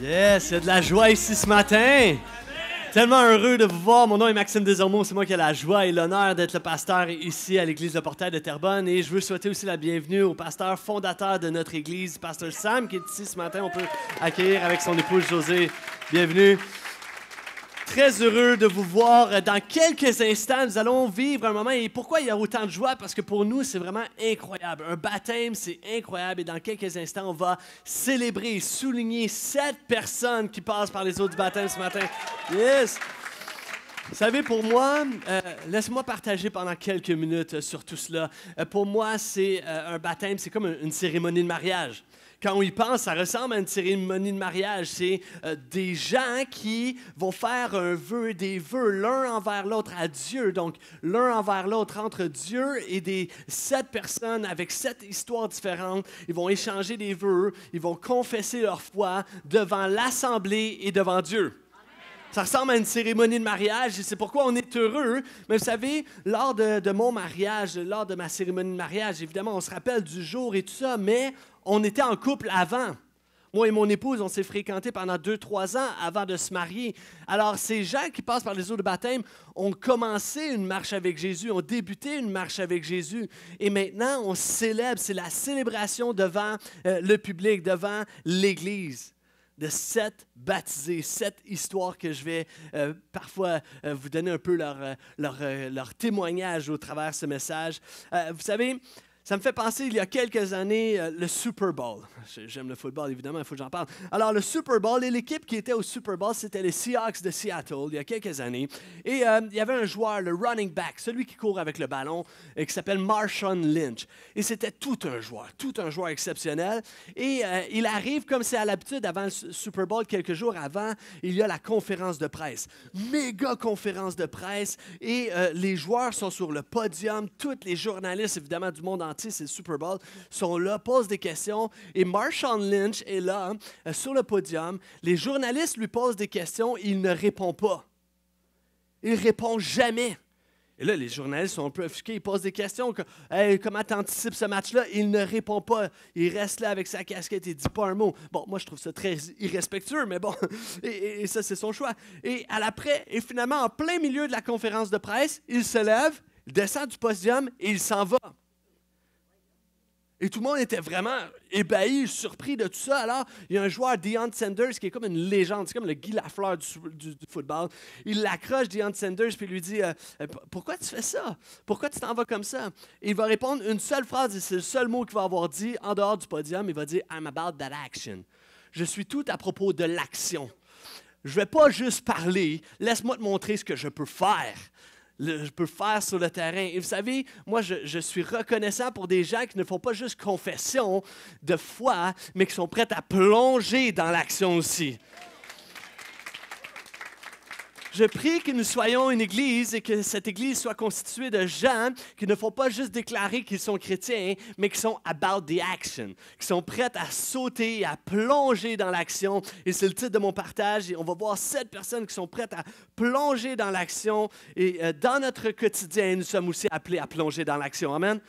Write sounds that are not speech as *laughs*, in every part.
Yes, il y a de la joie ici ce matin. Tellement heureux de vous voir. Mon nom est Maxime Desormeaux. C'est moi qui ai la joie et l'honneur d'être le pasteur ici à l'église de Portail de Terrebonne. Et je veux souhaiter aussi la bienvenue au pasteur fondateur de notre église, pasteur Sam, qui est ici ce matin. On peut accueillir avec son épouse José. Bienvenue. Très heureux de vous voir. Dans quelques instants, nous allons vivre un moment. Et pourquoi il y a autant de joie? Parce que pour nous, c'est vraiment incroyable. Un baptême, c'est incroyable. Et dans quelques instants, on va célébrer, souligner cette personnes qui passent par les eaux du baptême ce matin. Yes! Vous savez, pour moi, euh, laisse-moi partager pendant quelques minutes sur tout cela. Euh, pour moi, c'est euh, un baptême, c'est comme une, cérémonie de mariage. Quand on y pense, ça ressemble à une cérémonie de mariage. C'est euh, des gens qui vont faire un vœu, des vœux l'un envers l'autre à Dieu. Donc, l'un envers l'autre entre Dieu et des sept personnes avec sept histoires différentes. Ils vont échanger des vœux, ils vont confesser leur foi devant l'Assemblée et devant Dieu. Ça ressemble à une cérémonie de mariage et c'est pourquoi on est heureux. Mais vous savez, lors de, mon mariage, lors de ma cérémonie de mariage, évidemment, on se rappelle du jour et tout ça, mais on était en couple avant. Moi et mon épouse, on s'est fréquentés pendant deux trois ans avant de se marier. Alors, ces gens qui passent par les eaux de baptême ont commencé une marche avec Jésus, ont débuté une marche avec Jésus. Et maintenant, on célèbre, c'est la célébration devant euh, le public, devant l'Église de sept baptisés, cette histoire que je vais euh, parfois euh, vous donner un peu leur, leur, leur témoignage au travers de ce message. vous savez, ça me fait penser, il y a quelques années, euh, le Super Bowl. J'aime le football, évidemment, il faut que j'en parle. Alors, le Super Bowl, et l'équipe qui était au Super Bowl, c'était les Seahawks de Seattle, il y a quelques années. Et euh, il y avait un joueur, le running back, celui qui court avec le ballon, et qui s'appelle Marshawn Lynch. Et c'était tout un joueur, tout un joueur exceptionnel. Et euh, il arrive, comme c'est à l'habitude, avant le Super Bowl, quelques jours avant, il y a la conférence de presse. Méga conférence de presse. Et les joueurs sont sur le podium, tous les journalistes, évidemment, du monde entier c'est le Super Bowl, sont là, posent des questions. Et Marshawn Lynch est là, euh, sur le podium. Les journalistes lui posent des questions, il ne répond pas. Il répond jamais. Et là, les journalistes sont un peu affiqués. Ils posent des questions. Comme, hey, comment anticipes ce match-là? Il ne répond pas. Il reste là avec sa casquette et dit pas un mot. Bon, moi, je trouve ça très irrespectueux, mais bon. *laughs* Et, ça, c'est son choix. Et à l'après, et finalement, en plein milieu de la conférence de presse, il se lève, il descend du podium et il s'en va. Et tout le monde était vraiment ébahi, surpris de tout ça. Alors, il y a un joueur, Deion Sanders, qui est comme une légende. C'est comme le Guy Lafleur du, football. Il l'accroche, Deion Sanders, puis lui dit euh, euh, Pourquoi tu fais ça Pourquoi tu t'en vas comme ça il va répondre une seule phrase, et c'est le seul mot qu'il va avoir dit en dehors du podium. Il va dire I'm about that action. Je suis tout à propos de l'action. Je ne vais pas juste parler, laisse-moi te montrer ce que je peux faire je peux faire sur le terrain. Et vous savez, moi, je, suis reconnaissant pour des gens qui ne font pas juste confession de foi, mais qui sont prêts à plonger dans l'action aussi. Je prie que nous soyons une église et que cette église soit constituée de gens qui ne font pas juste déclarer qu'ils sont chrétiens, mais qui sont about the action, qui sont prêts à sauter, à plonger dans l'action. Et c'est le titre de mon partage. Et on va voir sept personnes qui sont prêtes à plonger dans l'action. Et euh, dans notre quotidien, nous sommes aussi appelés à plonger dans l'action. Amen.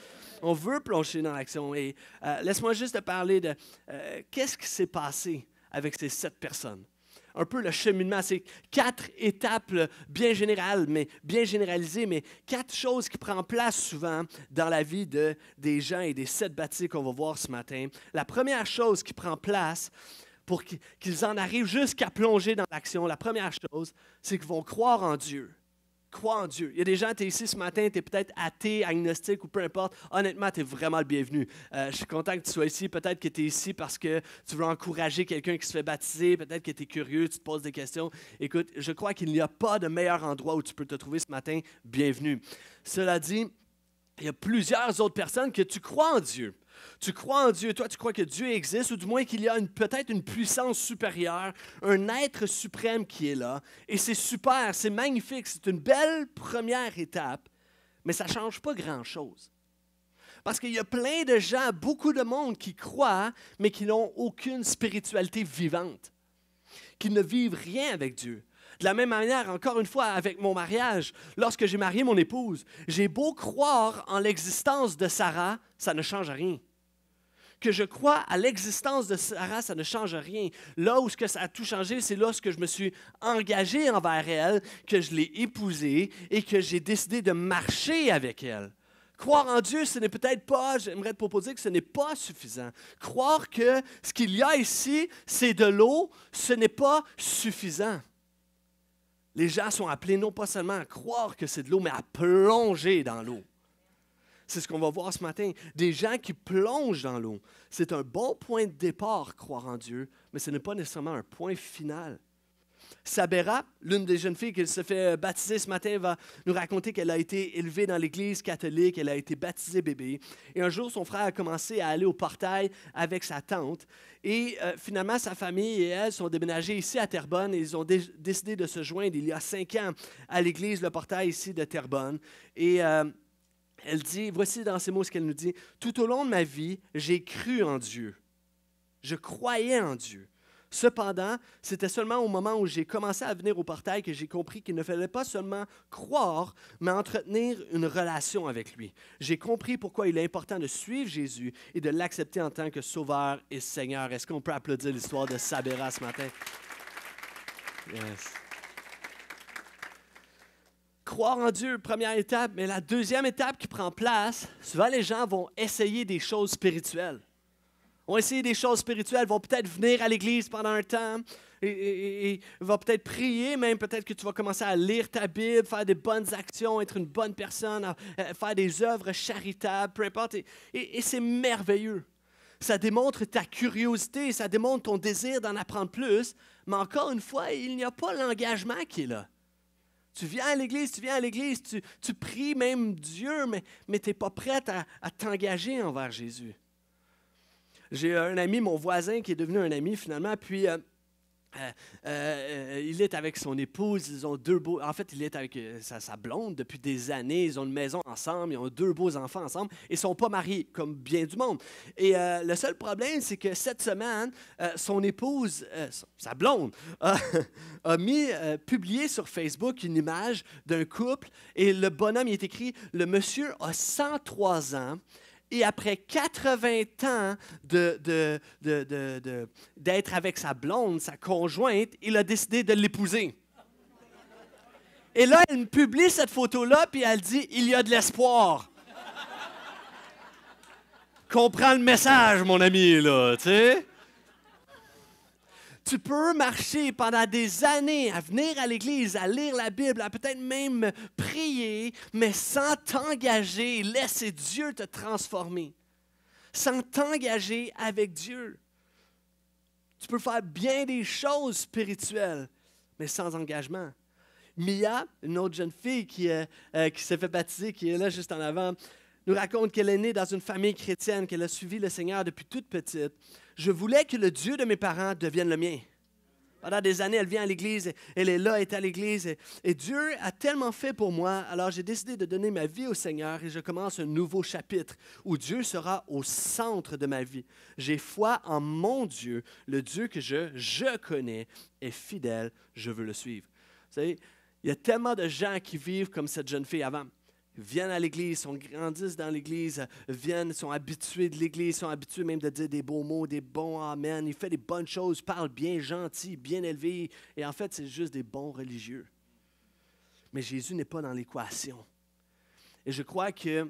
On veut plonger dans l'action. Et euh, laisse-moi juste te parler de euh, qu'est-ce qui s'est passé avec ces sept personnes un peu le cheminement. C'est quatre étapes bien générales, mais bien généralisées, mais quatre choses qui prennent place souvent dans la vie de, des gens et des sept bâtis qu'on va voir ce matin. La première chose qui prend place pour qu'ils en arrivent jusqu'à plonger dans l'action, la première chose, c'est qu'ils vont croire en Dieu crois en Dieu. Il y a des gens, qui sont ici ce matin, tu es peut-être athée, agnostique ou peu importe. Honnêtement, tu es vraiment le bienvenu. Euh, je suis content que tu sois ici. Peut-être que tu es ici parce que tu veux encourager quelqu'un qui se fait baptiser. Peut-être que tu es curieux, tu te poses des questions. Écoute, je crois qu'il n'y a pas de meilleur endroit où tu peux te trouver ce matin. Bienvenue. Cela dit, il y a plusieurs autres personnes que tu crois en Dieu. Tu crois en Dieu, toi tu crois que Dieu existe, ou du moins qu'il y a peut-être une puissance supérieure, un être suprême qui est là. Et c'est super, c'est magnifique, c'est une belle première étape, mais ça ne change pas grand-chose. Parce qu'il y a plein de gens, beaucoup de monde qui croient, mais qui n'ont aucune spiritualité vivante, qui ne vivent rien avec Dieu. De la même manière, encore une fois, avec mon mariage, lorsque j'ai marié mon épouse, j'ai beau croire en l'existence de Sarah, ça ne change rien. Que je crois à l'existence de Sarah, ça ne change rien. Là où ce ça a tout changé, c'est lorsque je me suis engagé envers elle, que je l'ai épousée et que j'ai décidé de marcher avec elle. Croire en Dieu, ce n'est peut-être pas, j'aimerais te proposer que ce n'est pas suffisant. Croire que ce qu'il y a ici, c'est de l'eau, ce n'est pas suffisant. Les gens sont appelés non pas seulement à croire que c'est de l'eau, mais à plonger dans l'eau. C'est ce qu'on va voir ce matin. Des gens qui plongent dans l'eau. C'est un bon point de départ, croire en Dieu, mais ce n'est pas nécessairement un point final. Sabera, l'une des jeunes filles qui se fait euh, baptiser ce matin, va nous raconter qu'elle a été élevée dans l'Église catholique, elle a été baptisée bébé. Et un jour, son frère a commencé à aller au portail avec sa tante. Et euh, finalement, sa famille et elle sont déménagées ici à Terrebonne et ils ont décidé de se joindre il y a cinq ans à l'Église, le portail ici de Terrebonne. Et. Euh, elle dit, voici dans ses mots ce qu'elle nous dit, Tout au long de ma vie, j'ai cru en Dieu. Je croyais en Dieu. Cependant, c'était seulement au moment où j'ai commencé à venir au portail que j'ai compris qu'il ne fallait pas seulement croire, mais entretenir une relation avec lui. J'ai compris pourquoi il est important de suivre Jésus et de l'accepter en tant que Sauveur et Seigneur. Est-ce qu'on peut applaudir l'histoire de Sabera ce matin? Yes. Croire en Dieu, première étape, mais la deuxième étape qui prend place, souvent les gens vont essayer des choses spirituelles ont essayé des choses spirituelles, vont peut-être venir à l'église pendant un temps, et, va peut-être prier, même peut-être que tu vas commencer à lire ta Bible, faire des bonnes actions, être une bonne personne, faire des œuvres charitables, peu importe. Et, c'est merveilleux. Ça démontre ta curiosité, ça démontre ton désir d'en apprendre plus, mais encore une fois, il n'y a pas l'engagement qui est là. Tu viens à l'église, tu viens à l'église, tu, pries même Dieu, mais, mais tu n'es pas prête à t'engager envers Jésus. J'ai un ami, mon voisin, qui est devenu un ami finalement, puis. Euh, euh, euh, il est avec son épouse, ils ont deux beaux... En fait, il est avec sa, blonde depuis des années, ils ont une maison ensemble, ils ont deux beaux enfants ensemble, et ne sont pas mariés, comme bien du monde. Et le seul problème, c'est que cette semaine, son épouse, sa blonde, *laughs* a, mis, publié sur Facebook une image d'un couple, et le bonhomme, il est écrit, le monsieur a 103 ans, et après 80 ans d'être de, de, de, avec sa blonde, sa conjointe, il a décidé de l'épouser. Et là, elle publie cette photo-là, puis elle dit Il y a de l'espoir. Comprends le message, mon ami, là, tu sais? tu peux marcher pendant des années à venir à l'église, à lire la Bible, à peut-être même prier, mais sans t'engager, laisser Dieu te transformer. Sans t'engager avec Dieu. Tu peux faire bien des choses spirituelles, mais sans engagement. Mia, une autre jeune fille qui, euh, euh, qui s'est fait baptiser, qui est là juste en avant, nous raconte qu'elle est née dans une famille chrétienne, qu'elle a suivi le Seigneur depuis toute petite. Je voulais que le Dieu de mes parents devienne le mien. Pendant des années, elle vient à l'église, elle est là, elle est à l'église. Et, Dieu a tellement fait pour moi, alors j'ai décidé de donner ma vie au Seigneur et je commence un nouveau chapitre où Dieu sera au centre de ma vie. J'ai foi en mon Dieu, le Dieu que je, je connais, est fidèle, je veux le suivre. Vous savez, il y a tellement de gens qui vivent comme cette jeune fille avant viennent à l'Église, sont grandissent dans l'Église, viennent, sont habitués de l'Église, sont habitués même de dire des beaux mots, des bons Amen. Il fait des bonnes choses, parle bien gentil, bien élevé. Et en fait, c'est juste des bons religieux. Mais Jésus n'est pas dans l'équation. Et je crois que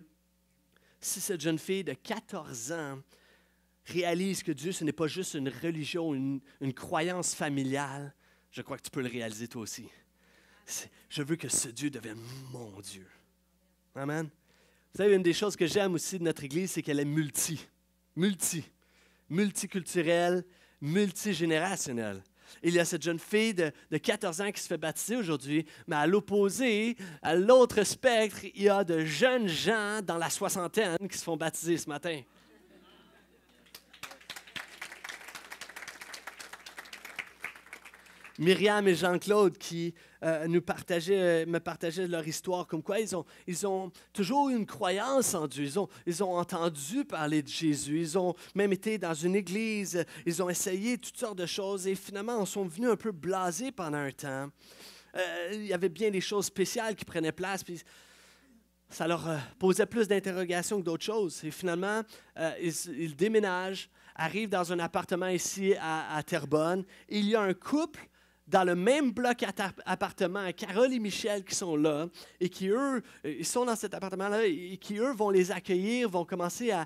si cette jeune fille de 14 ans réalise que Dieu, ce n'est pas juste une religion, une, une croyance familiale, je crois que tu peux le réaliser toi aussi. Je veux que ce Dieu devienne mon Dieu. Amen. Vous savez, une des choses que j'aime aussi de notre Église, c'est qu'elle est multi. Multi. Multiculturelle, multigénérationnelle. Il y a cette jeune fille de, de 14 ans qui se fait baptiser aujourd'hui, mais à l'opposé, à l'autre spectre, il y a de jeunes gens dans la soixantaine qui se font baptiser ce matin. Myriam et Jean-Claude qui euh, nous partageaient, euh, me partageaient leur histoire, comme quoi ils ont, ils ont toujours eu une croyance en Dieu. Ils ont, ils ont entendu parler de Jésus. Ils ont même été dans une église. Ils ont essayé toutes sortes de choses et finalement, ils sont venus un peu blasés pendant un temps. Euh, il y avait bien des choses spéciales qui prenaient place. Puis ça leur posait plus d'interrogations que d'autres choses. Et finalement, ils, déménagent arrive dans un appartement ici à, à, Terrebonne. Il y a un couple dans le même bloc appartement, Carole et Michel qui sont là et qui, eux, euh, ils sont dans cet appartement-là et qui, eux, vont les accueillir, vont commencer à,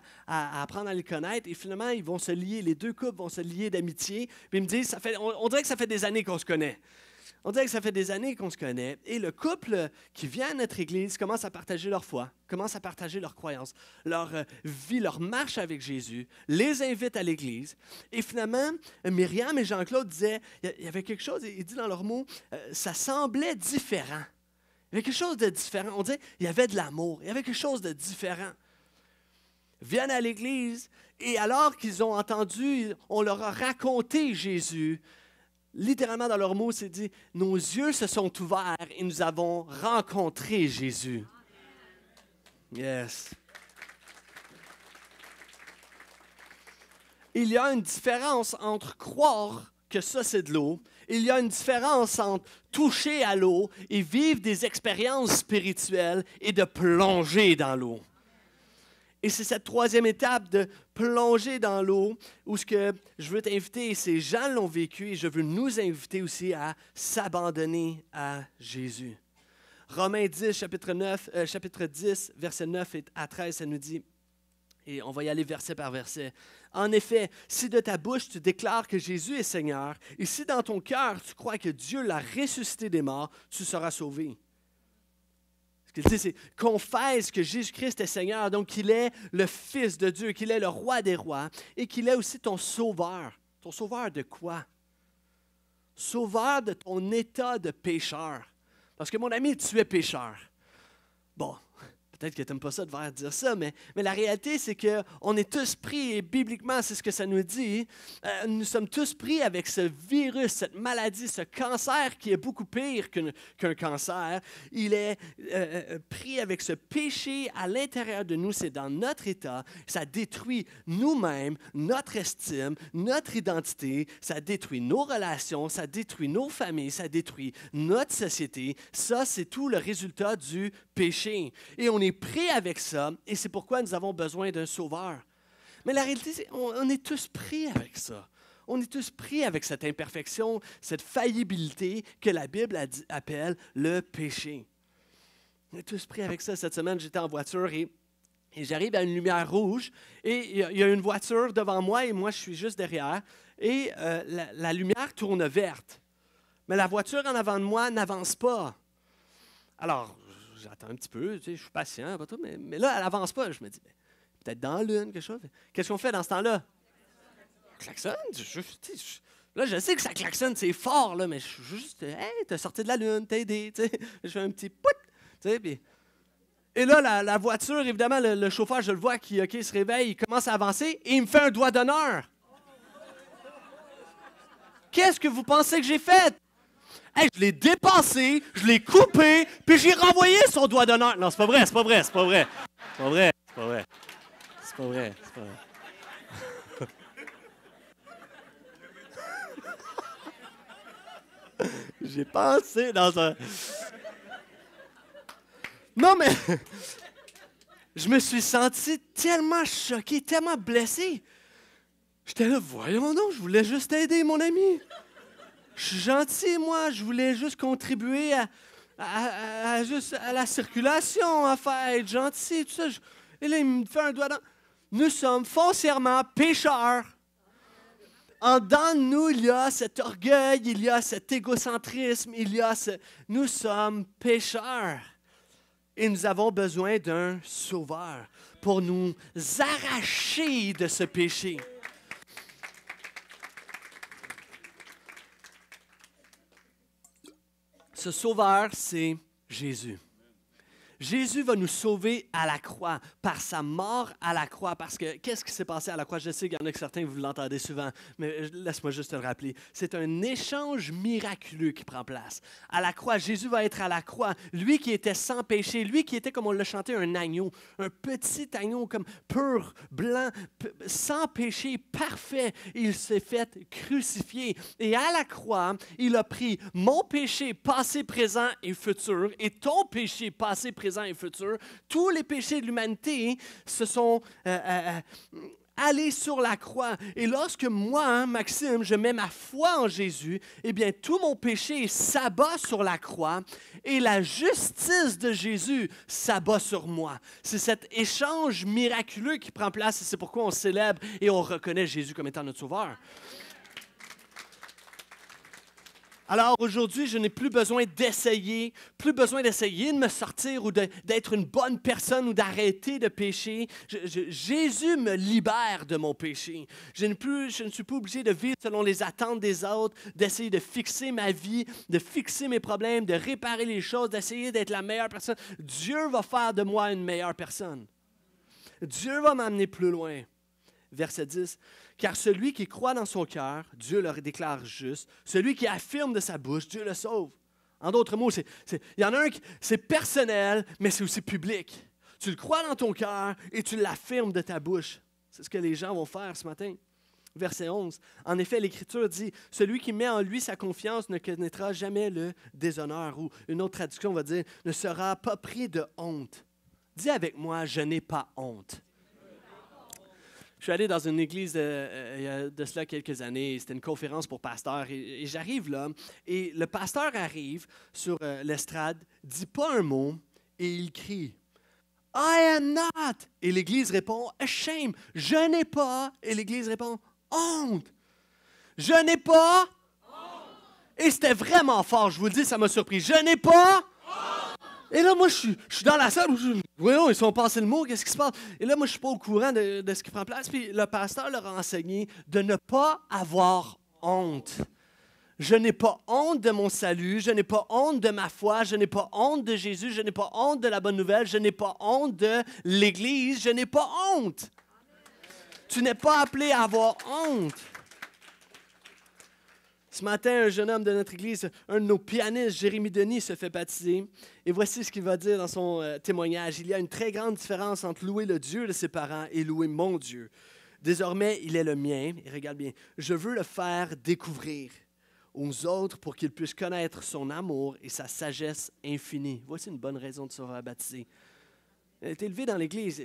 apprendre à les connaître et finalement, ils vont se lier, les deux couples vont se lier d'amitié. Puis ils me disent, ça on dirait que ça fait des années qu'on se connaît. On dirait que ça fait des années qu'on se connaît. Et le couple qui vient à notre église commence à partager leur foi, commence à partager leurs croyances, leur euh, vie, leur marche avec Jésus, les invite à l'église. Et finalement, Myriam et Jean-Claude disaient, il y avait quelque chose, il dit dans leurs mots, euh, ça semblait différent. Il y avait quelque chose de différent. On dit, il y avait de l'amour, il y avait quelque chose de différent. viennent à l'église et alors qu'ils ont entendu, on leur a raconté Jésus, littéralement dans leurs mots, c'est dit, nos yeux se sont ouverts et nous avons rencontré Jésus. Yes. Il y a une différence entre croire que ça c'est de l'eau, il y a une différence entre toucher à l'eau et vivre des expériences spirituelles et de plonger dans l'eau. Et c'est cette troisième étape de plonger dans l'eau où ce que je veux t'inviter, ces gens l'ont vécu et je veux nous inviter aussi à s'abandonner à Jésus. Romains 10, chapitre, 9, euh, chapitre 10, verset 9 à 13, ça nous dit, et on va y aller verset par verset. En effet, si de ta bouche tu déclares que Jésus est Seigneur, et si dans ton cœur tu crois que Dieu l'a ressuscité des morts, tu seras sauvé qu'il dit, c'est confesse que Jésus-Christ est Seigneur, donc qu'il est le Fils de Dieu, qu'il est le roi des rois et qu'il est aussi ton sauveur. Ton sauveur de quoi? Sauveur de ton état de pécheur. Parce que mon ami, tu es pécheur. Bon, Peut-être que tu n'aimes pas ça de voir dire ça, mais, mais la réalité, c'est qu'on est tous pris, et bibliquement, c'est ce que ça nous dit, euh, nous sommes tous pris avec ce virus, cette maladie, ce cancer qui est beaucoup pire qu'un cancer. Il est euh, euh, pris avec ce péché à l'intérieur de nous, c'est dans notre état, ça détruit nous-mêmes, notre estime, notre identité, ça détruit nos relations, ça détruit nos familles, ça détruit notre société. Ça, c'est tout le résultat du péché. Et on est pris avec ça, et c'est pourquoi nous avons besoin d'un sauveur. Mais la réalité, c'est on, est tous pris avec ça. On est tous pris avec cette imperfection, cette faillibilité que la Bible appelle le péché. On est tous pris avec ça. Cette semaine, j'étais en voiture et, j'arrive à une lumière rouge et il y, a une voiture devant moi et moi, je suis juste derrière et euh, la lumière tourne verte. Mais la voiture en avant de moi n'avance pas. Alors, j'attends un petit peu, je suis patient, pas mais, mais là, elle n'avance pas. Je me dis, ben, peut-être dans l'une, quelque chose. Qu'est-ce qu'on fait dans ce temps-là? Klaxonne? là, je sais que ça klaxonne, c'est fort, là, mais je suis juste, hey, t'as sorti de la lune, t'as aidé, tu *laughs* Je fais un petit pout, tu sais, Et là, la, voiture, évidemment, le, chauffeur, je le vois, qui se réveille, il commence à avancer et il me fait un doigt d'honneur. Qu'est-ce que vous pensez que j'ai fait? je l'ai dépassé, je l'ai coupé, puis j'ai renvoyé son doigt d'honneur. Non, c'est pas vrai, c'est pas vrai, c'est pas vrai. C'est pas vrai, c'est pas vrai. C'est pas vrai, c'est pas vrai. *laughs* J'ai pensé dans un. Non, mais. *laughs* Je me suis senti tellement choqué, tellement blessé. J'étais là, voyons donc, je voulais juste aider mon ami. Je suis gentil, moi. Je voulais juste contribuer à, la circulation, à faire être gentil, tout ça. et là, il me fait un doigt dans. Nous sommes foncièrement pécheurs. En dedans de nous, il y a cet orgueil, il y a cet égocentrisme, il y a ce. Nous sommes pécheurs. Et nous avons besoin d'un sauveur pour nous arracher de ce péché. Ce sauveur, c'est Jésus. Jésus va nous sauver à la croix, par sa mort à la croix. Parce que qu'est-ce qui s'est passé à la croix? Je sais qu'il y en a que certains, vous l'entendez souvent, mais laisse-moi juste le rappeler. C'est un échange miraculeux qui prend place. À la croix, Jésus va être à la croix. Lui qui était sans péché, lui qui était, comme on le chantait un agneau, un petit agneau comme pur, blanc, sans péché, parfait. Il s'est fait crucifier. Et à la croix, il a pris mon péché passé, présent et futur et ton péché passé, présent et futur. Tous les péchés de l'humanité se sont euh, euh, euh, allés sur la croix. Et lorsque moi, hein, Maxime, je mets ma foi en Jésus, eh bien, tout mon péché s'abat sur la croix et la justice de Jésus s'abat sur moi. C'est cet échange miraculeux qui prend place et c'est pourquoi on célèbre et on reconnaît Jésus comme étant notre sauveur. Alors aujourd'hui, je n'ai plus besoin d'essayer, plus besoin d'essayer de me sortir ou d'être une bonne personne ou d'arrêter de pécher. Jésus me libère de mon péché. Je, plus, je ne suis plus obligé de vivre selon les attentes des autres, d'essayer de fixer ma vie, de fixer mes problèmes, de réparer les choses, d'essayer d'être la meilleure personne. Dieu va faire de moi une meilleure personne. Dieu va m'amener plus loin verset 10. Car celui qui croit dans son cœur, Dieu le déclare juste. Celui qui affirme de sa bouche, Dieu le sauve. En d'autres mots, il y en a un qui c'est personnel, mais c'est aussi public. Tu le crois dans ton cœur et tu l'affirmes de ta bouche. C'est ce que les gens vont faire ce matin. Verset 11. En effet, l'Écriture dit Celui qui met en lui sa confiance ne connaîtra jamais le déshonneur. Ou une autre traduction va dire Ne sera pas pris de honte. Dis avec moi Je n'ai pas honte je suis allé dans une église de, euh, euh, de cela quelques années. C'était une conférence pour pasteurs. Et, j'arrive là. Et le pasteur arrive sur euh, l'estrade, dit pas un mot et il crie I am not. Et l'église répond Shame. Je n'ai pas. Et l'église répond Honte. Je n'ai pas. Et c'était vraiment fort, je vous le dis, ça m'a surpris. Je n'ai pas. Honte. Et là, moi, je suis, je suis dans la salle où je. Voyons, oh, ils sont passés le mot, qu'est-ce qui se passe? Et là, moi, je suis pas au courant de, ce qui prend place. Puis le pasteur leur a enseigné de ne pas avoir honte. Je n'ai pas honte de mon salut, je n'ai pas honte de ma foi, je n'ai pas honte de Jésus, je n'ai pas honte de la bonne nouvelle, je n'ai pas honte de l'Église, je n'ai pas honte. Tu n'es pas appelé à avoir honte. Ce matin, un jeune homme de notre église, un de nos pianistes, Jérémy Denis, se fait baptiser. Et voici ce qu'il va dire dans son euh, témoignage. Il y a une très grande différence entre louer le Dieu de ses parents et louer mon Dieu. Désormais, il est le mien. Et regarde bien, je veux le faire découvrir aux autres pour qu'ils puissent connaître son amour et sa sagesse infinie. Voici une bonne raison de se faire baptiser est élevé dans l'Église.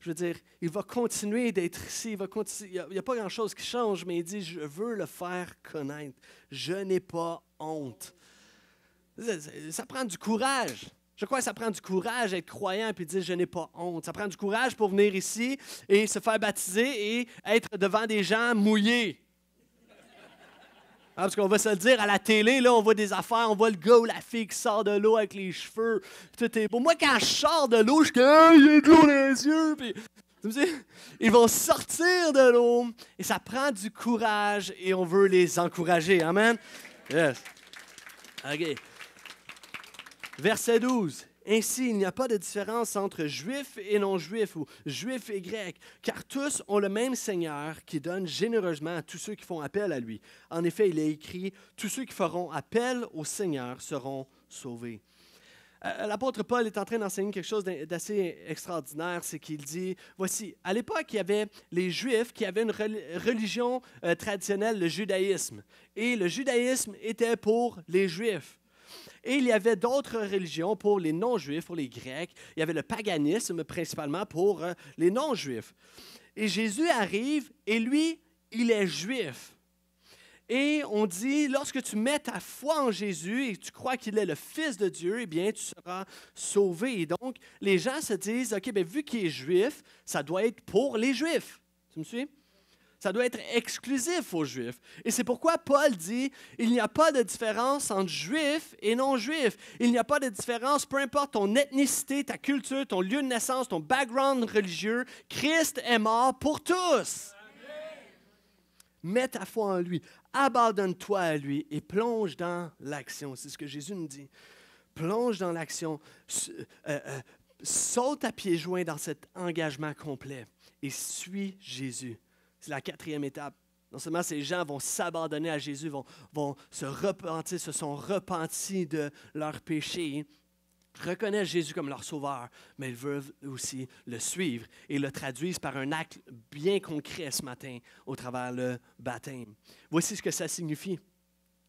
Je veux dire, il va continuer d'être ici. Il va continuer. Il n'y a, pas grand-chose qui change, mais il dit, je veux le faire connaître. Je n'ai pas honte. Ça, prend du courage. Je crois que ça prend du courage d'être croyant et dire, je n'ai pas honte. Ça prend du courage pour venir ici et se faire baptiser et être devant des gens mouillés. Ah, parce qu'on va se le dire, à la télé, là, on voit des affaires, on voit le gars ou la fille qui sort de l'eau avec les cheveux. Tout est Pour moi, quand je sors de l'eau, je suis comme, y a de l'eau dans les yeux. Puis, ils vont sortir de l'eau et ça prend du courage et on veut les encourager. Amen. Yes. OK. Verset 12. Ainsi, il n'y a pas de différence entre juifs et non-juifs ou juifs et grecs, car tous ont le même Seigneur qui donne généreusement à tous ceux qui font appel à lui. En effet, il est écrit, tous ceux qui feront appel au Seigneur seront sauvés. Euh, l'apôtre Paul est en train d'enseigner quelque chose d'assez extraordinaire, c'est qu'il dit, voici, à l'époque, il y avait les Juifs qui avaient une religion euh, traditionnelle, le judaïsme. Et le judaïsme était pour les Juifs. Et il y avait d'autres religions pour les non-juifs, pour les Grecs. Il y avait le paganisme principalement pour euh, les non-juifs. Et Jésus arrive et lui, il est juif. Et on dit, lorsque tu mets ta foi en Jésus et tu crois qu'il est le Fils de Dieu, eh bien, tu seras sauvé. Et donc, les gens se disent, OK, bien, vu qu'il est juif, ça doit être pour les juifs. Tu me suis? Ça doit être exclusif aux Juifs. Et c'est pourquoi Paul dit, il n'y a pas de différence entre Juifs et non-Juifs. Il n'y a pas de différence, peu importe ton ethnicité, ta culture, ton lieu de naissance, ton background religieux. Christ est mort pour tous. Mets ta foi en lui, abandonne-toi à lui et plonge dans l'action. C'est ce que Jésus nous dit. Plonge dans l'action, euh, euh, saute à pieds joints dans cet engagement complet et suis Jésus. C'est la quatrième étape. Non seulement ces gens vont s'abandonner à Jésus, vont, se repentir, se sont repentis de leur péché, reconnaissent Jésus comme leur sauveur, mais ils veulent aussi le suivre et le traduisent par un acte bien concret ce matin au travers le baptême. Voici ce que ça signifie.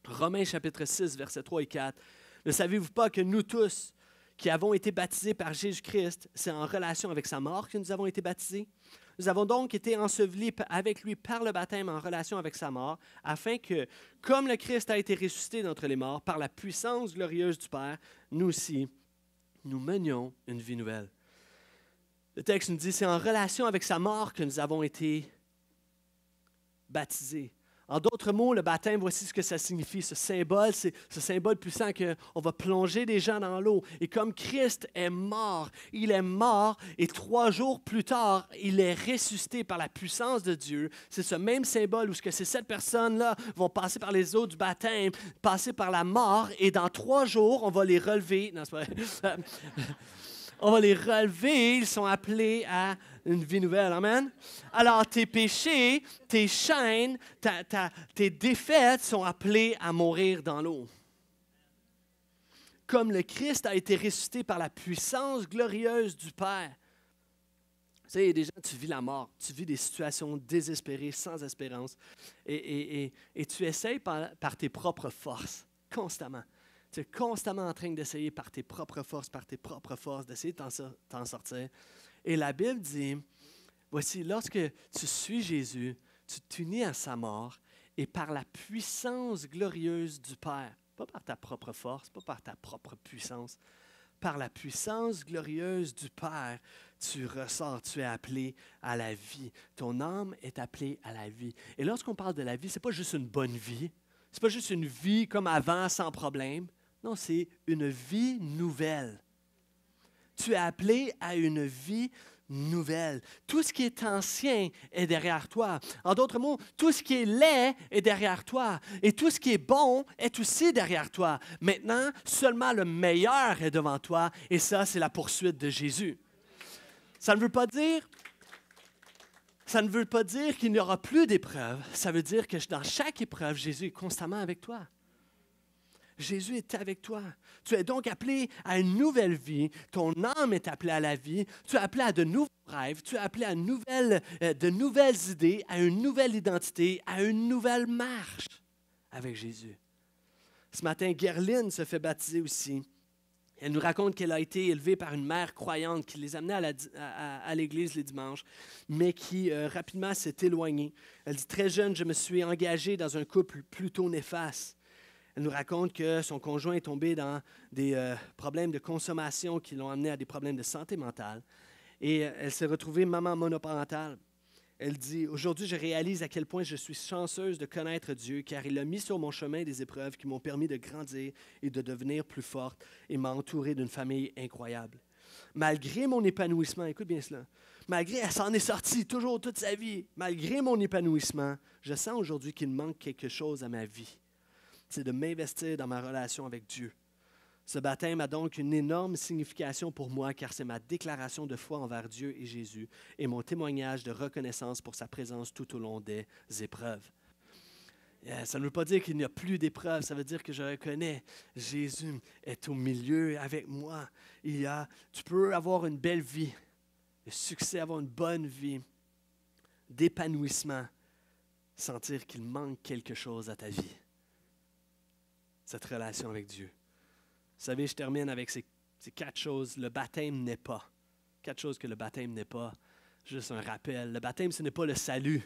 Romains chapitre 6, versets 3 et 4. Ne savez-vous pas que nous tous, qui avons été baptisés par Jésus-Christ, c'est en relation avec sa mort que nous avons été baptisés. Nous avons donc été ensevelis avec lui par le baptême en relation avec sa mort, afin que, comme le Christ a été ressuscité d'entre les morts par la puissance glorieuse du Père, nous aussi, nous menions une vie nouvelle. Le texte nous dit, c'est en relation avec sa mort que nous avons été baptisés. En d'autres mots, le baptême, voici ce que ça signifie. Ce symbole, c'est ce symbole puissant qu'on va plonger des gens dans l'eau. Et comme Christ est mort, il est mort et trois jours plus tard, il est ressuscité par la puissance de Dieu. C'est ce même symbole où ce que ces sept personnes-là vont passer par les eaux du baptême, passer par la mort et dans trois jours, on va les relever. Non, c'est pas *laughs* on va les relever. Ils sont appelés à une vie nouvelle. Amen. Alors, tes péchés, tes chaînes, ta, ta, tes défaites sont appelées à mourir dans l'eau. Comme le Christ a été ressuscité par la puissance glorieuse du Père. Tu sais, il y a des gens, tu vis la mort, tu vis des situations désespérées, sans espérance, et, et, et, et tu essayes par tes propres forces, constamment. Tu es constamment en train d'essayer par tes propres forces, par tes propres forces, d'essayer de t'en sortir. Et la Bible dit, voici, lorsque tu suis Jésus, tu t'unis à sa mort et par la puissance glorieuse du Père, pas par ta propre force, pas par ta propre puissance, par la puissance glorieuse du Père, tu ressors, tu es appelé à la vie. Ton âme est appelée à la vie. Et lorsqu'on parle de la vie, ce n'est pas juste une bonne vie. Ce n'est pas juste une vie comme avant, sans problème. Non, c'est une vie nouvelle. Tu es appelé à une vie nouvelle. Tout ce qui est ancien est derrière toi. En d'autres mots, tout ce qui est laid est derrière toi. Et tout ce qui est bon est aussi derrière toi. Maintenant, seulement le meilleur est devant toi. Et ça, c'est la poursuite de Jésus. Ça ne veut pas dire... Ça ne veut pas dire qu'il n'y aura plus d'épreuves. Ça veut dire que dans chaque épreuve, Jésus est constamment avec toi. Jésus est avec toi. Tu es donc appelé à une nouvelle vie. Ton âme est appelée à la vie. Tu es appelé à de nouveaux rêves. Tu es appelé à euh, de nouvelles idées, à une nouvelle identité, à une nouvelle marche avec Jésus. Ce matin, Guerline se fait baptiser aussi. Elle nous raconte qu'elle a été élevée par une mère croyante qui les amenait à l'église les dimanches, mais qui euh, rapidement s'est éloignée. Elle dit, très jeune, je me suis engagée dans un couple plutôt néfaste. Elle nous raconte que son conjoint est tombé dans des euh, problèmes de consommation qui l'ont amené à des problèmes de santé mentale. Et euh, elle s'est retrouvée maman monoparentale. Elle dit, aujourd'hui je réalise à quel point je suis chanceuse de connaître Dieu, car il a mis sur mon chemin des épreuves qui m'ont permis de grandir et de devenir plus forte et m'a entourée d'une famille incroyable. Malgré mon épanouissement, écoute bien cela, malgré elle s'en est sortie toujours toute sa vie, malgré mon épanouissement, je sens aujourd'hui qu'il manque quelque chose à ma vie c'est de m'investir dans ma relation avec Dieu. Ce baptême a donc une énorme signification pour moi car c'est ma déclaration de foi envers Dieu et Jésus et mon témoignage de reconnaissance pour sa présence tout au long des épreuves. Euh, ça ne veut pas dire qu'il n'y a plus d'épreuves, ça veut dire que je reconnais Jésus est au milieu avec moi. Il y a, tu peux avoir une belle vie, le succès, avoir une bonne vie, d'épanouissement, sentir qu'il manque quelque chose à ta vie cette relation avec Dieu. Vous savez, je termine avec ces, quatre choses. Le baptême n'est pas. Quatre choses que le baptême n'est pas. Juste un rappel. Le baptême, ce n'est pas le salut.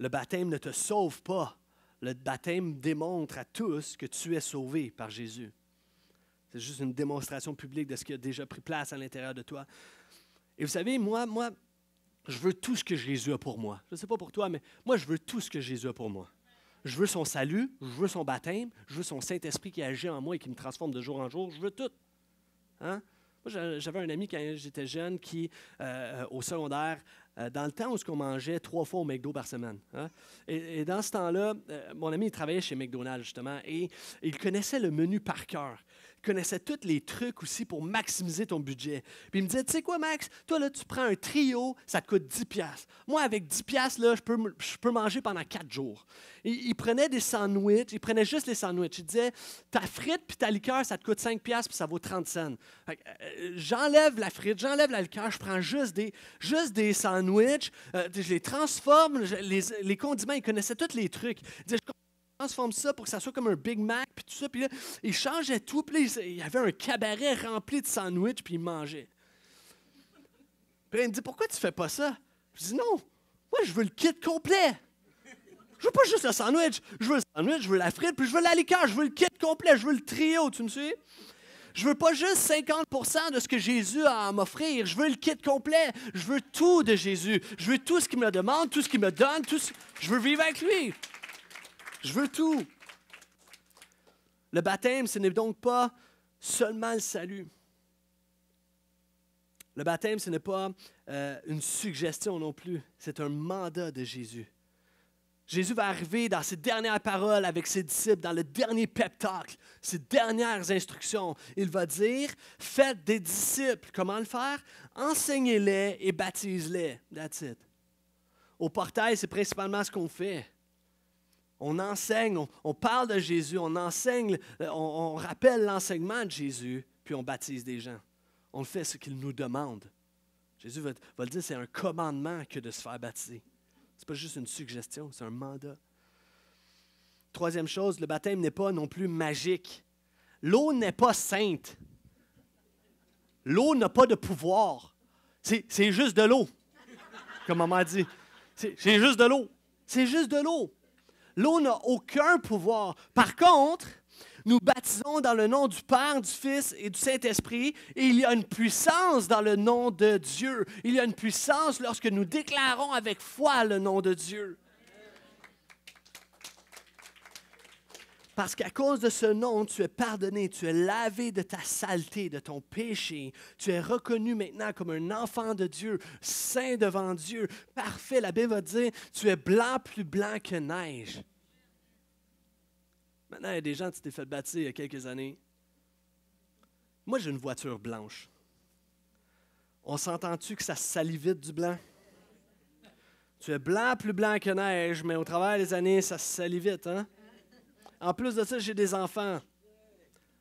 Le baptême ne te sauve pas. Le baptême démontre à tous que tu es sauvé par Jésus. C'est juste une démonstration publique de ce qui a déjà pris place à l'intérieur de toi. Et vous savez, moi, moi, je veux tout ce que Jésus a pour moi. Je ne sais pas pour toi, mais moi, je veux tout ce que Jésus a pour moi. Je veux son salut, je veux son baptême, je veux son Saint-Esprit qui agit en moi et qui me transforme de jour en jour, je veux tout. Hein? Moi, j'avais un ami quand j'étais jeune qui, euh, euh, au secondaire, euh, dans le temps où on mangeait trois fois au McDo par semaine. Hein? Et, dans ce temps-là, mon ami il travaillait chez McDonald's, justement, et il connaissait le menu par cœur connaissait tous les trucs aussi pour maximiser ton budget. Puis il me disait, tu sais quoi, Max, toi, là, tu prends un trio, ça te coûte 10 pièces. Moi, avec 10 pièces là, je peux, je peux manger pendant 4 jours. Il, prenait des sandwichs, il prenait juste les sandwichs. Il disait, ta frite puis ta liqueur, ça te coûte 5 pièces puis ça vaut 30 cents. Euh, euh, j'enlève la frite, j'enlève la liqueur, je prends juste des, juste des sandwichs, euh, je les transforme, les, condiments, il connaissait tous les trucs. Il disait, je transforme ça pour que ça soit comme un Big Mac, puis tout ça. Puis là, il changeait tout. Puis il y avait un cabaret rempli de sandwich, puis il mangeait. Puis là, il me dit Pourquoi tu fais pas ça Je dis Non, moi, je veux le kit complet. Je veux pas juste le sandwich. Je veux le sandwich, je veux la frite, puis je veux la liqueur, je veux le kit complet, je veux le trio, tu me suis je veux pas juste 50 de ce que Jésus a à m'offrir. Je veux le kit complet. Je veux tout de Jésus. Je veux tout ce qu'il me demande, tout ce qu'il me donne. Tout ce... Je veux vivre avec lui. Je veux tout. Le baptême, ce n'est donc pas seulement le salut. Le baptême, ce n'est pas euh, une suggestion non plus, c'est un mandat de Jésus. Jésus va arriver dans ses dernières paroles avec ses disciples, dans le dernier peptacle, ses dernières instructions. Il va dire, faites des disciples. Comment le faire? Enseignez-les et baptisez-les. That's it. Au portail, c'est principalement ce qu'on fait on enseigne, on, parle de Jésus, on enseigne, euh, on, rappelle l'enseignement de Jésus, puis on baptise des gens. On fait ce qu'il nous demande. Jésus va, le dire, c'est un commandement que de se faire baptiser. Ce n'est pas juste une suggestion, c'est un mandat. Troisième chose, le baptême n'est pas non plus magique. L'eau n'est pas sainte. L'eau n'a pas de pouvoir. C'est juste de l'eau, comme maman dit. C'est juste de l'eau. C'est juste de l'eau. L'eau n'a aucun pouvoir. Par contre, nous baptisons dans le nom du Père, du Fils et du Saint-Esprit, et il y a une puissance dans le nom de Dieu. Il y a une puissance lorsque nous déclarons avec foi le nom de Dieu. Parce qu'à cause de ce nom, tu es pardonné, tu es lavé de ta saleté, de ton péché. Tu es reconnu maintenant comme un enfant de Dieu, saint devant Dieu, parfait. La Bible va dire, tu es blanc plus blanc que neige. Maintenant, il y a des gens qui t'es fait bâtir il y a quelques années. Moi, j'ai une voiture blanche. On s'entend-tu que ça salit vite du blanc? Tu es blanc plus blanc que neige, mais au travers des années, ça salit vite, hein? En plus de ça, j'ai des enfants.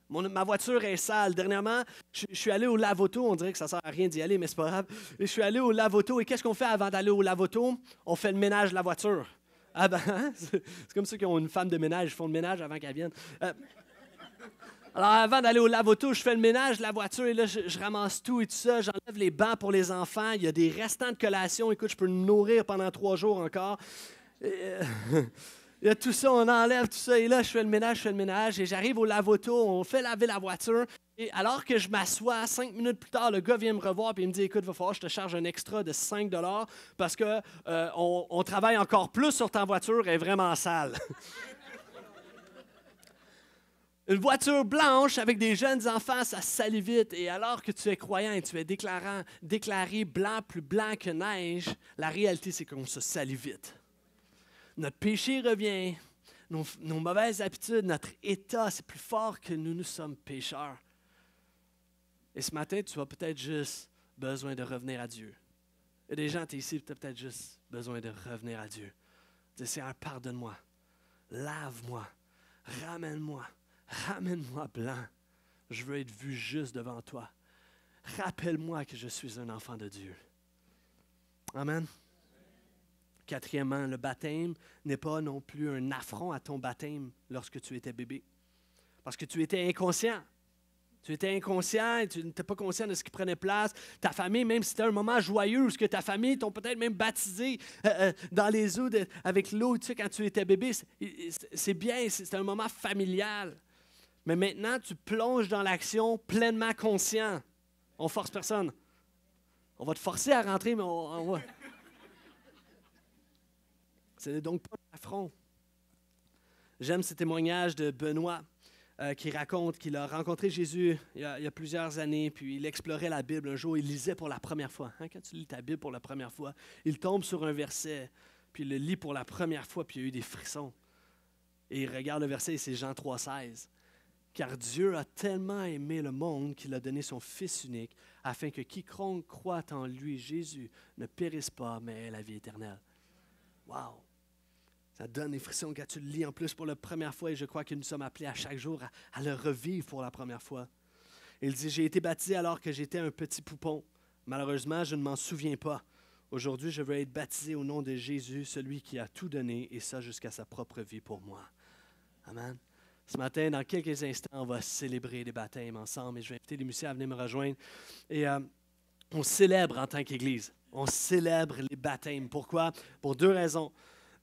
ma voiture est sale. Dernièrement, je, suis allé au lavoto. On dirait que ça sert à rien d'y aller, mais c'est pas grave. je suis allé au lavoto. Et qu'est-ce qu'on fait avant d'aller au lavoto? On fait le ménage de la voiture. Ah ben, hein? *laughs* c'est comme ceux qui ont une femme de ménage. Ils font le ménage avant qu'elle vienne. Euh, alors, avant d'aller au lavoto, je fais le ménage de la voiture et là, je, ramasse tout et tout ça. J'enlève les bancs pour les enfants. Il y a des restants de collation. Écoute, je peux me nourrir pendant trois jours encore. Euh, *laughs* Il y a tout ça, on enlève tout ça. Et là, je fais le ménage, je fais le ménage. Et j'arrive au lavoto, on fait laver la voiture. Et alors que je m'assois, cinq minutes plus tard, le gars vient me revoir puis il me dit Écoute, va falloir je te charge un extra de 5 parce que euh, on, travaille encore plus sur ta voiture, elle est vraiment sale. *laughs* Une voiture blanche avec des jeunes enfants, ça salit vite. Et alors que tu es croyant et tu es déclarant, déclaré blanc plus blanc que neige, la réalité, c'est qu'on se salit vite notre péché revient, nos, mauvaises habitudes, notre état, c'est plus fort que nous, nous sommes pécheurs. Et ce matin, tu as peut-être juste besoin de revenir à Dieu. Il y a des gens, tu es ici, tu as peut-être juste besoin de revenir à Dieu. Dis, Seigneur, pardonne-moi, lave-moi, ramène-moi, ramène-moi blanc. Je veux être vu juste devant toi. Rappelle-moi que je suis un enfant de Dieu. Amen. Quatrièmement, le baptême n'est pas non plus un affront à ton baptême lorsque tu étais bébé, parce que tu étais inconscient. Tu étais inconscient et tu n'étais pas conscient de ce qui prenait place. Ta famille, même si c'était un moment joyeux, parce que ta famille t'ont peut-être même baptisé euh, euh, dans les eaux avec l'eau, tu quand tu étais bébé, c'est bien, c'est un moment familial. Mais maintenant, tu plonges dans l'action pleinement conscient. On force personne. On va te forcer à rentrer, mais on va... Ce n'est donc pas un affront. J'aime ce témoignage de Benoît euh, qui raconte qu'il a rencontré Jésus il y a, plusieurs années, puis il explorait la Bible. Un jour, il lisait pour la première fois. Hein, quand tu lis ta Bible pour la première fois, il tombe sur un verset, puis il le lit pour la première fois, puis il a eu des frissons. Et il regarde le verset, c'est Jean 3,16. Car Dieu a tellement aimé le monde qu'il a donné son Fils unique, afin que quiconque croit en lui, Jésus, ne périsse pas, mais ait la vie éternelle. waouh ça donne des frissons quand tu le lis en plus pour la première fois et je crois que nous sommes appelés à chaque jour à, le revivre pour la première fois. Il dit, j'ai été baptisé alors que j'étais un petit poupon. Malheureusement, je ne m'en souviens pas. Aujourd'hui, je veux être baptisé au nom de Jésus, celui qui a tout donné, et ça jusqu'à sa propre vie pour moi. Amen. Ce matin, dans quelques instants, on va célébrer les baptêmes ensemble et je vais inviter les musiciens à venir me rejoindre. Et euh, on célèbre en tant qu'Église. On célèbre les baptêmes. Pourquoi? Pour deux raisons.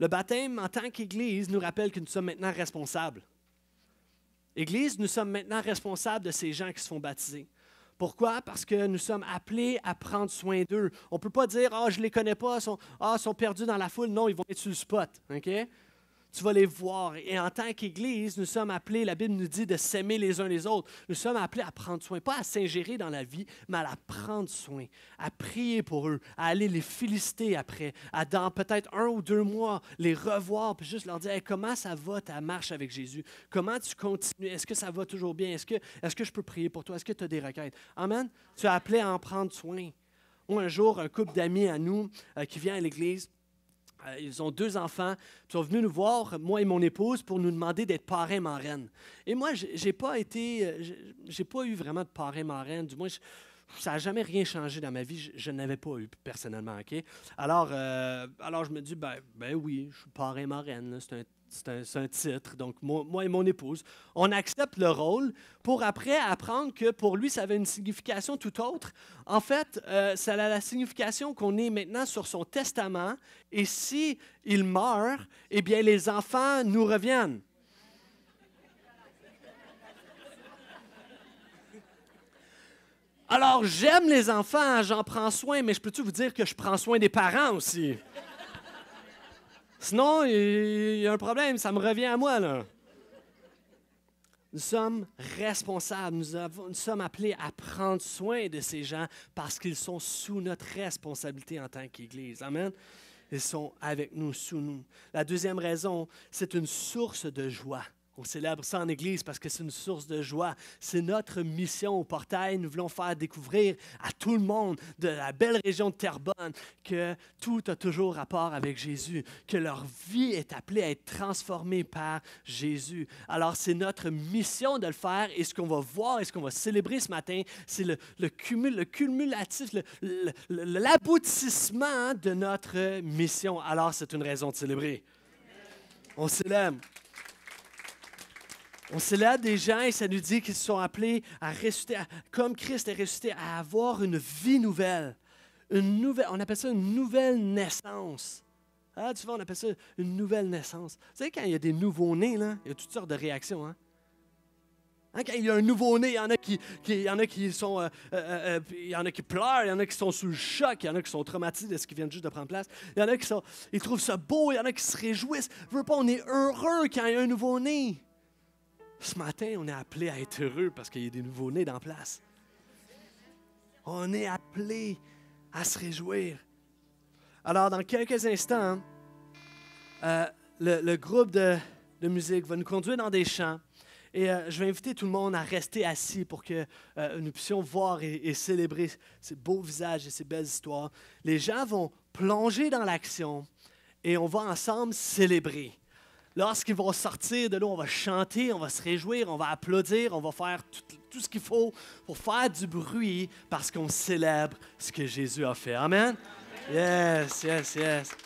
Le baptême en tant qu'Église nous rappelle que nous sommes maintenant responsables. Église, nous sommes maintenant responsables de ces gens qui se font baptiser. Pourquoi? Parce que nous sommes appelés à prendre soin d'eux. On ne peut pas dire, ah, je ne les connais pas, sont, ah, sont perdus dans la foule. Non, ils vont être sur le spot. OK? tu vas les voir. Et en tant qu'Église, nous sommes appelés, la Bible nous dit, de s'aimer les uns les autres. Nous sommes appelés à prendre soin, pas à s'ingérer dans la vie, mais à la prendre soin, à prier pour eux, à aller les féliciter après, à dans peut-être un ou deux mois les revoir, puis juste leur dire comment ça va ta marche avec Jésus, comment tu continues, est-ce que ça va toujours bien, est-ce que, est que je peux prier pour toi, est-ce que tu as des requêtes. Amen. Tu es appelé à en prendre soin. Ou un jour, un couple d'amis à nous euh, qui vient à l'Église, euh, ils ont deux enfants, ils sont venus nous voir, moi et mon épouse, pour nous demander d'être parrain-marraine. Et moi, j'ai pas été, euh, j'ai pas eu vraiment de parrain-marraine. Du moins, je, ça n'a jamais rien changé dans ma vie. Je, n'avais pas eu personnellement. ok. Alors, euh, alors je me dis, ben, ben oui, je suis parrain-marraine. C'est un c'est un, un, titre. Donc, moi, et mon épouse, on accepte le rôle pour après apprendre que pour lui, ça avait une signification tout autre. En fait, euh, ça a la signification qu'on est maintenant sur son testament. Et si il meurt, eh bien, les enfants nous reviennent. Alors, j'aime les enfants, j'en prends soin, mais je peux-tu vous dire que je prends soin des parents aussi? Sinon, il y a un problème, ça me revient à moi, là. Nous sommes responsables, nous, nous sommes appelés à prendre soin de ces gens parce qu'ils sont sous notre responsabilité en tant qu'Église. Amen. Ils sont avec nous, sous nous. La deuxième raison, c'est une source de joie. On célèbre ça en Église parce que c'est une source de joie. C'est notre mission au portail. Nous voulons faire découvrir à tout le monde de la belle région de Terrebonne que tout a toujours rapport avec Jésus, que leur vie est appelée à être transformée par Jésus. Alors c'est notre mission de le faire et ce qu'on va voir et ce qu'on va célébrer ce matin, c'est le, cumul, le cumulatif, l'aboutissement hein, de notre mission. Alors c'est une raison de célébrer. On célèbre. On sait là des gens et ça nous dit qu'ils sont appelés à ressusciter, comme Christ est ressuscité, à avoir une vie nouvelle. Une nouvelle, on appelle ça une nouvelle naissance. Ah, tu vois, on appelle ça une nouvelle naissance. Vous savez, quand il y a des nouveaux-nés, là, il y a toutes sortes de réactions. quand il y a un nouveau-né, il y en a qui, y en a qui sont, il y en a qui pleurent, il y en a qui sont sous le choc, il y en a qui sont traumatisés de ce qui vient juste de prendre place. Il y en a qui sont, ils trouvent ça beau, il y en a qui se réjouissent. Je pas, on est heureux quand il y a un nouveau-né. Ce matin, on est appelé à être heureux parce qu'il y a des nouveaux-nés dans place. On est appelé à se réjouir. Alors, dans quelques instants, hein, euh, le, groupe de, musique va nous conduire dans des chants. Et euh, je vais inviter tout le monde à rester assis pour que euh, nous puissions voir et, célébrer ces beaux visages et ces belles histoires. Les gens vont plonger dans l'action et on va ensemble célébrer. Lorsqu'ils vont sortir de là, on va chanter, on va se réjouir, on va applaudir, on va faire tout, ce qu'il faut pour faire du bruit parce qu'on célèbre ce que Jésus a fait. Amen. Yes, yes, yes.